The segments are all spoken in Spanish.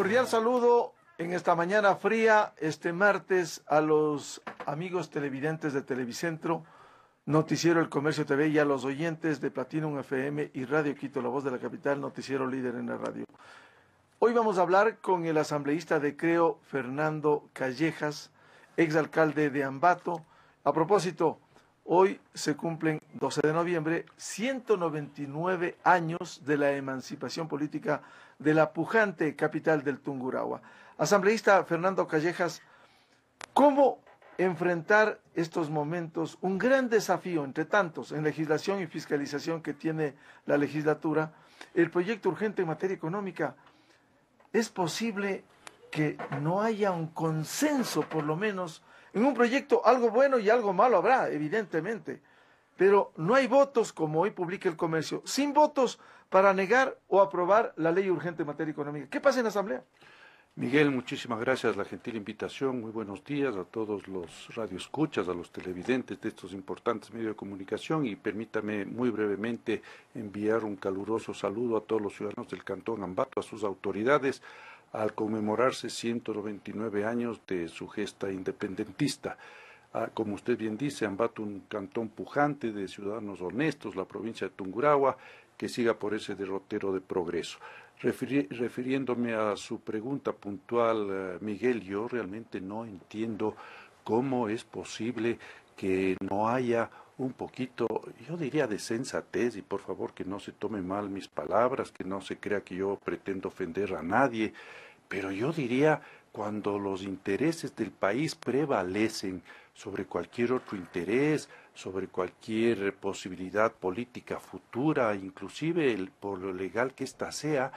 Cordial saludo en esta mañana fría, este martes, a los amigos televidentes de Televicentro, Noticiero El Comercio TV y a los oyentes de Platinum FM y Radio Quito, la voz de la capital, Noticiero Líder en la radio. Hoy vamos a hablar con el asambleísta de Creo, Fernando Callejas, exalcalde de Ambato, a propósito Hoy se cumplen 12 de noviembre 199 años de la emancipación política de la pujante capital del Tungurahua. Asambleísta Fernando Callejas, ¿cómo enfrentar estos momentos? Un gran desafío, entre tantos, en legislación y fiscalización que tiene la legislatura, el proyecto urgente en materia económica. ¿Es posible que no haya un consenso, por lo menos, en un proyecto algo bueno y algo malo habrá, evidentemente. Pero no hay votos como hoy publica el comercio, sin votos para negar o aprobar la ley urgente en materia económica. ¿Qué pasa en la Asamblea? Miguel, muchísimas gracias, la gentil invitación. Muy buenos días a todos los radioescuchas, a los televidentes de estos importantes medios de comunicación y permítame muy brevemente enviar un caluroso saludo a todos los ciudadanos del Cantón Ambato, a sus autoridades, al conmemorarse 199 años de su gesta independentista. Ah, como usted bien dice, Ambato, un cantón pujante de ciudadanos honestos, la provincia de Tungurahua, que siga por ese derrotero de progreso. refiriéndome a su pregunta puntual, eh, Miguel, yo realmente no entiendo cómo es posible que no haya un poquito, yo diría de sensatez y por favor que no se tome mal mis palabras, que no se crea que yo pretendo ofender a nadie, pero yo diría cuando los intereses del país prevalecen sobre cualquier otro interés, sobre cualquier posibilidad política futura, inclusive el, por lo legal que ésta sea,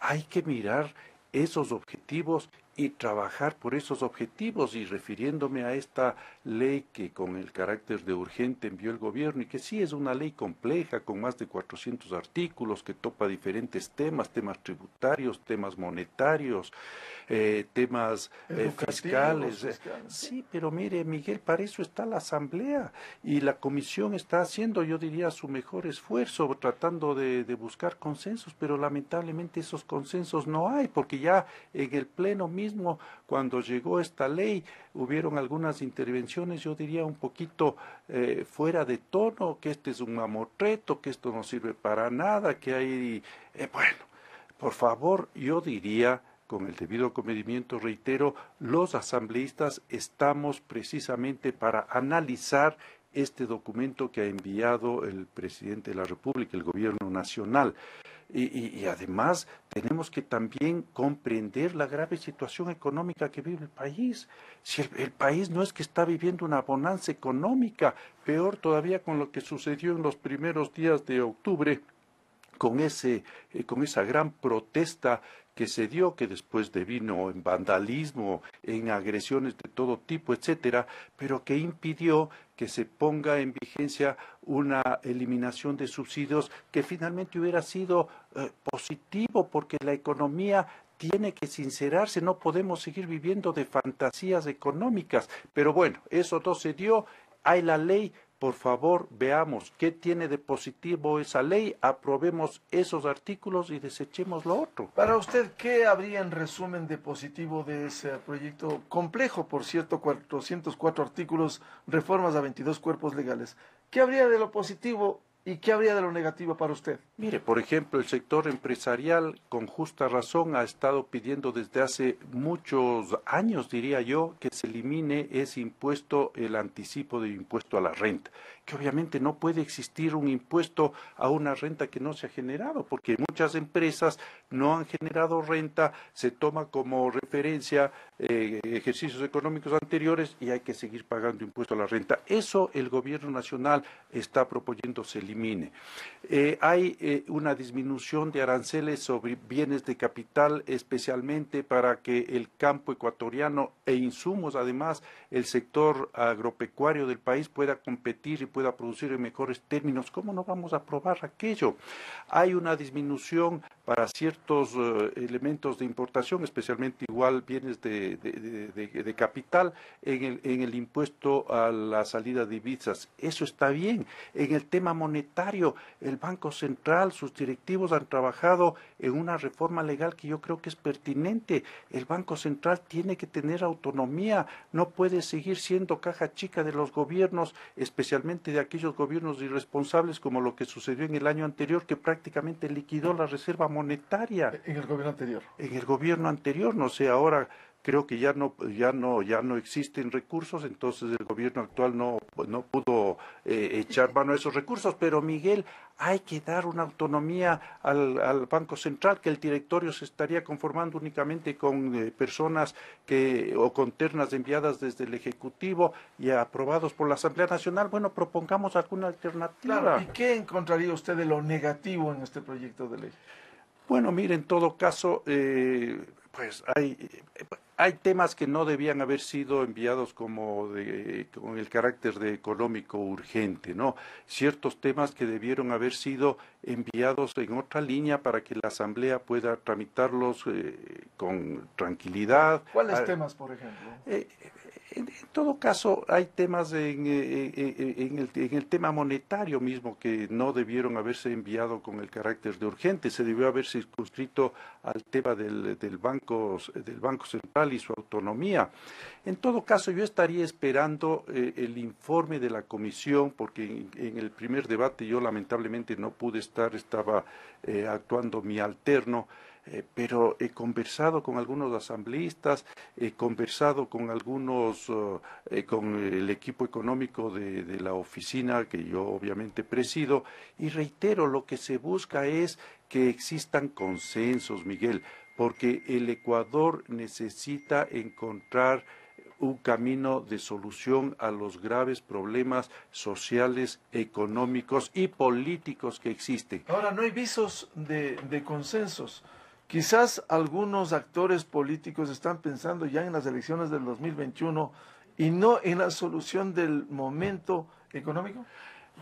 hay que mirar esos objetivos y trabajar por esos objetivos y refiriéndome a esta ley que con el carácter de urgente envió el gobierno y que sí es una ley compleja con más de 400 artículos que topa diferentes temas, temas tributarios, temas monetarios, eh, temas eh, fiscales. Eh, sí, pero mire Miguel, para eso está la Asamblea y la Comisión está haciendo, yo diría, su mejor esfuerzo tratando de, de buscar consensos, pero lamentablemente esos consensos no hay porque ya en el Pleno mismo cuando llegó esta ley, hubieron algunas intervenciones, yo diría un poquito eh, fuera de tono, que este es un mamotreto, que esto no sirve para nada, que hay... Eh, bueno, por favor, yo diría con el debido comedimiento, reitero, los asambleístas estamos precisamente para analizar este documento que ha enviado el presidente de la República, el gobierno nacional. Y, además tenemos que también comprender la grave situación económica que vive el país. Si el, país no es que está viviendo una bonanza económica, peor todavía con lo que sucedió en los primeros días de octubre con ese eh, con esa gran protesta que se dio, que después devino en vandalismo, en agresiones de todo tipo, etcétera, pero que impidió que se ponga en vigencia una eliminación de subsidios que finalmente hubiera sido eh, positivo porque la economía tiene que sincerarse, no podemos seguir viviendo de fantasías económicas. Pero bueno, eso no se dio, hay la ley, por favor, veamos qué tiene de positivo esa ley, aprobemos esos artículos y desechemos lo otro. Para usted, ¿qué habría en resumen de positivo de ese proyecto complejo, por cierto, 404 artículos, reformas a 22 cuerpos legales? ¿Qué habría de lo positivo ¿Y qué habría de lo negativo para usted? Mire, por ejemplo, el sector empresarial con justa razón ha estado pidiendo desde hace muchos años, diría yo, que se elimine ese impuesto, el anticipo de impuesto a la renta, que obviamente no puede existir un impuesto a una renta que no se ha generado, porque muchas empresas no han generado renta, se toma como referencia eh, ejercicios económicos anteriores y hay que seguir pagando impuesto a la renta. Eso el gobierno nacional está se elimine. Eh, hay eh, una disminución de aranceles sobre bienes de capital, especialmente para que el campo ecuatoriano e insumos, además, el sector agropecuario del país pueda competir y pueda producir en mejores términos. ¿Cómo no vamos a aprobar aquello? Hay una disminución para ciertos eh, elementos de importación, especialmente igual bienes de, capital, en el, en el, impuesto a la salida de divisas. Eso está bien. En el tema monetario, el Banco Central, sus directivos han trabajado en una reforma legal que yo creo que es pertinente. El Banco Central tiene que tener autonomía, no puede seguir siendo caja chica de los gobiernos, especialmente de aquellos gobiernos irresponsables como lo que sucedió en el año anterior, que prácticamente liquidó la reserva monetaria monetaria. En el gobierno anterior. En el gobierno anterior, no sé, ahora creo que ya no ya no ya no existen recursos entonces el gobierno actual no no pudo eh, echar mano a esos recursos pero Miguel hay que dar una autonomía al, banco central que el directorio se estaría conformando únicamente con eh, personas que o con ternas enviadas desde el ejecutivo y aprobados por la asamblea nacional bueno propongamos alguna alternativa y qué encontraría usted de lo negativo en este proyecto de ley bueno, mire, en todo caso, eh, pues hay, hay temas que no debían haber sido enviados como de, con el carácter de económico urgente, ¿no? Ciertos temas que debieron haber sido enviados en otra línea para que la Asamblea pueda tramitarlos eh, con tranquilidad. ¿Cuáles ah, temas, por ejemplo? Eh, en, todo caso, hay temas eh, eh, eh, en, el, tema monetario mismo que no debieron haberse enviado con el carácter de urgente, se debió haber circunscrito al tema del, del, banco, del Banco Central y su autonomía. En todo caso, yo estaría esperando el informe de la comisión, porque en, el primer debate yo lamentablemente no pude estar, estaba actuando mi alterno. Eh, pero he conversado con algunos asambleístas, he conversado con algunos, oh, eh, con el equipo económico de, la oficina que yo obviamente presido, y reitero, lo que se busca es que existan consensos, Miguel, porque el Ecuador necesita encontrar un camino de solución a los graves problemas sociales, económicos y políticos que existen. Ahora, no hay visos de consensos. Quizás algunos actores políticos están pensando ya en las elecciones del 2021 y no en la solución del momento económico.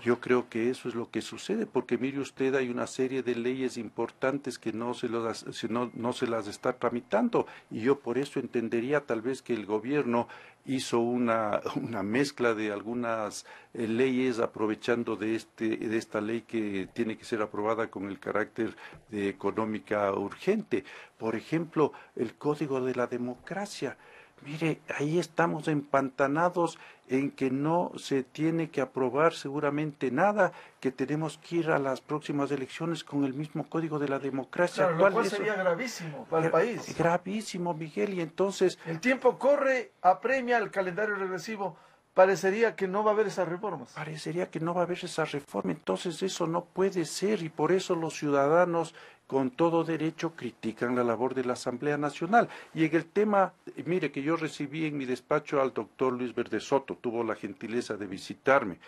Yo creo que eso es lo que sucede, porque mire usted, hay una serie de leyes importantes que no se, las, se las está tramitando, y yo por eso entendería tal vez que el gobierno hizo una, mezcla de algunas eh, leyes aprovechando de, este, de esta ley que tiene que ser aprobada con el carácter de económica urgente. Por ejemplo, el Código de la Democracia. Mire, ahí estamos empantanados en que no se tiene que aprobar seguramente nada, que tenemos que ir a las próximas elecciones con el mismo código de la democracia. Claro, lo cual sería gravísimo para el país. Gravísimo, Miguel, y entonces... El tiempo corre, apremia el calendario regresivo parecería que no va a haber esas reformas. Parecería que no va a haber esa reforma, entonces eso no puede ser y por eso los ciudadanos con todo derecho critican la labor de la Asamblea Nacional. Y en el tema, mire que yo recibí en mi despacho al doctor Luis Verde Soto, tuvo la gentileza de visitarme.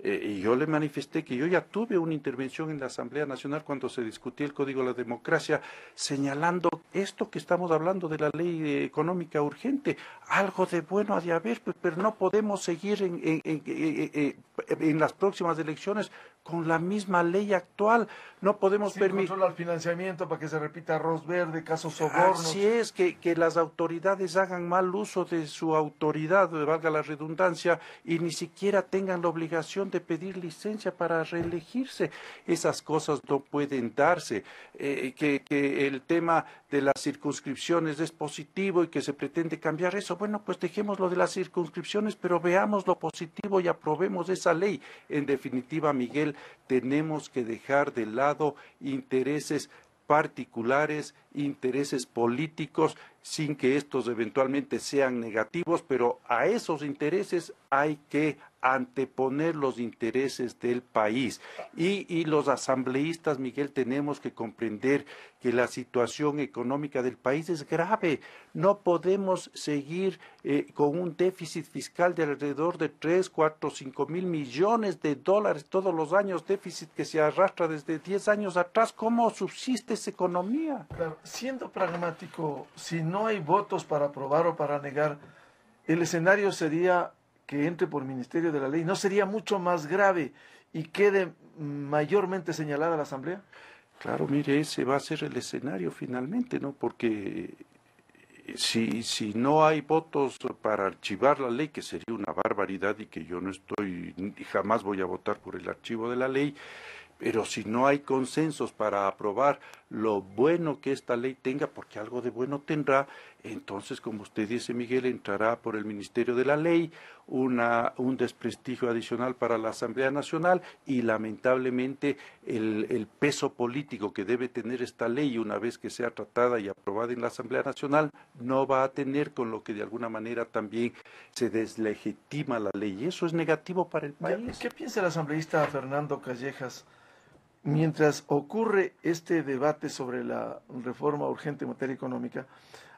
Eh, y yo le manifesté que yo ya tuve una intervención en la Asamblea Nacional cuando se discutía el Código de la Democracia, señalando esto que estamos hablando de la ley económica urgente, algo de bueno ha de haber, pero no podemos seguir en, eh, eh, en, las próximas elecciones con la misma ley actual. No podemos permitir. solo al financiamiento para que se repita arroz verde, casos sobornos. Así es, que, que las autoridades hagan mal uso de su autoridad, valga la redundancia, y ni siquiera tengan la obligación de pedir licencia para reelegirse. Esas cosas no pueden darse. Eh, que el tema de las circunscripciones es positivo y que se pretende cambiar eso. Bueno, pues dejemos lo de las circunscripciones, pero veamos lo positivo y aprobemos esa ley. En definitiva, Miguel, tenemos que dejar de lado intereses particulares, intereses políticos, sin que estos eventualmente sean negativos, pero a esos intereses hay que anteponer los intereses del país. Y, los asambleístas, Miguel, tenemos que comprender que la situación económica del país es grave. No podemos seguir eh, con un déficit fiscal de alrededor de 3, 4, 5 mil millones de dólares todos los años, déficit que se arrastra desde 10 años atrás. ¿Cómo subsiste esa economía? siendo pragmático, si no hay votos para aprobar o para negar, el escenario sería que entre por ministerio de la ley, ¿no sería mucho más grave y quede mayormente señalada la Asamblea? Claro, mire, ese va a ser el escenario finalmente, ¿no? Porque eh, si, si no hay votos para archivar la ley, que sería una barbaridad y que yo no estoy, jamás voy a votar por el archivo de la ley, pero si no hay consensos para aprobar lo bueno que esta ley tenga, porque algo de bueno tendrá, entonces, como usted dice, Miguel, entrará por el Ministerio de la Ley una, un desprestigio adicional para la Asamblea Nacional y lamentablemente el, el peso político que debe tener esta ley una vez que sea tratada y aprobada en la Asamblea Nacional no va a tener con lo que de alguna manera también se deslegitima la ley. Y eso es negativo para el país. ¿Qué piensa el asambleísta Fernando Callejas? mientras ocurre este debate sobre la reforma urgente en materia económica,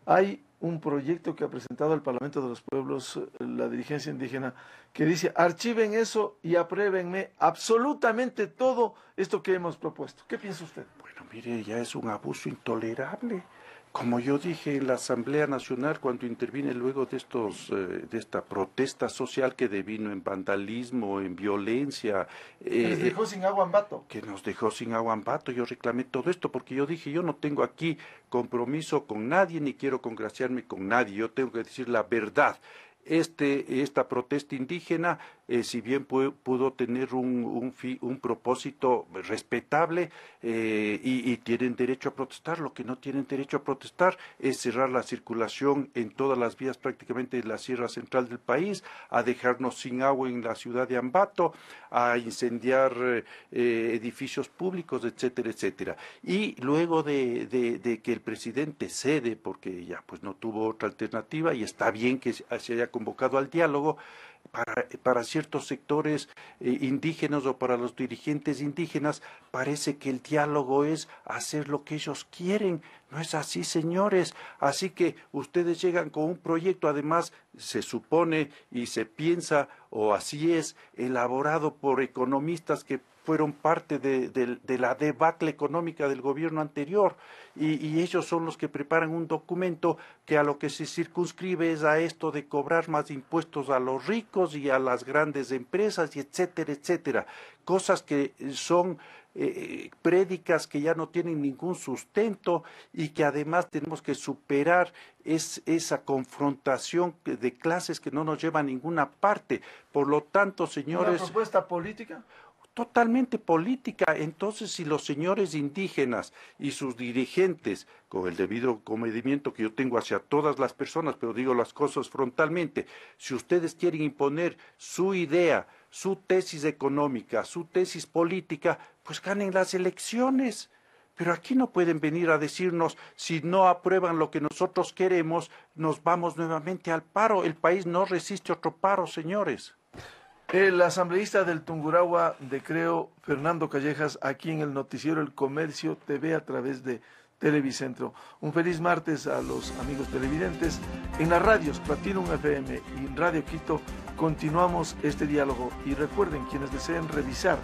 hay un proyecto que ha presentado el Parlamento de los Pueblos eh, la dirigencia indígena que dice archiven eso y apruébenme absolutamente todo esto que hemos propuesto. ¿Qué piensa usted? Bueno, mire, ya es un abuso intolerable como yo dije en la Asamblea Nacional cuando intervine luego de estos eh, de esta protesta social que devino en vandalismo, en violencia, que nos eh, dejó sin agua en Que nos dejó sin agua en vato. Yo reclamé todo esto porque yo dije, yo no tengo aquí compromiso con nadie ni quiero congraciarme con nadie. Yo tengo que decir la verdad. Este esta protesta indígena eh, si bien pudo, tener un, propósito respetable eh, y, tienen derecho a protestar, lo que no tienen derecho a protestar es cerrar la circulación en todas las vías prácticamente de la sierra central del país, a dejarnos sin agua en la ciudad de Ambato, a incendiar eh, edificios públicos, etcétera, etcétera. Y luego de, de que el presidente cede, porque ya pues no tuvo otra alternativa y está bien que se haya convocado al diálogo, para, ciertos sectores eh, indígenas o para los dirigentes indígenas, parece que el diálogo es hacer lo que ellos quieren. No es así, señores. Así que ustedes llegan con un proyecto, además se supone y se piensa, o así es, elaborado por economistas que fueron parte de, la debacle económica del gobierno anterior y, ellos son los que preparan un documento que a lo que se circunscribe es a esto de cobrar más impuestos a los ricos y a las grandes empresas y etcétera, etcétera. Cosas que eh, son eh, eh, prédicas que ya no tienen ningún sustento y que además tenemos que superar es, esa confrontación de clases que no nos lleva a ninguna parte. Por lo tanto, señores... ¿Una propuesta política? totalmente política. Entonces, si los señores indígenas y sus dirigentes, con el debido comedimiento que yo tengo hacia todas las personas, pero digo las cosas frontalmente, si ustedes quieren imponer su idea, su tesis económica, su tesis política, pues ganen las elecciones. Pero aquí no pueden venir a decirnos, si no aprueban lo que nosotros queremos, nos vamos nuevamente al paro. El país no resiste otro paro, señores. El asambleísta del Tungurahua de Creo, Fernando Callejas, aquí en el noticiero El Comercio TV a través de Televicentro. Un feliz martes a los amigos televidentes. En las radios Platinum FM y Radio Quito continuamos este diálogo y recuerden quienes deseen revisar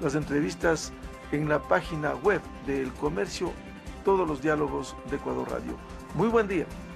las entrevistas en la página web de El Comercio, todos los diálogos de Ecuador Radio. Muy buen día.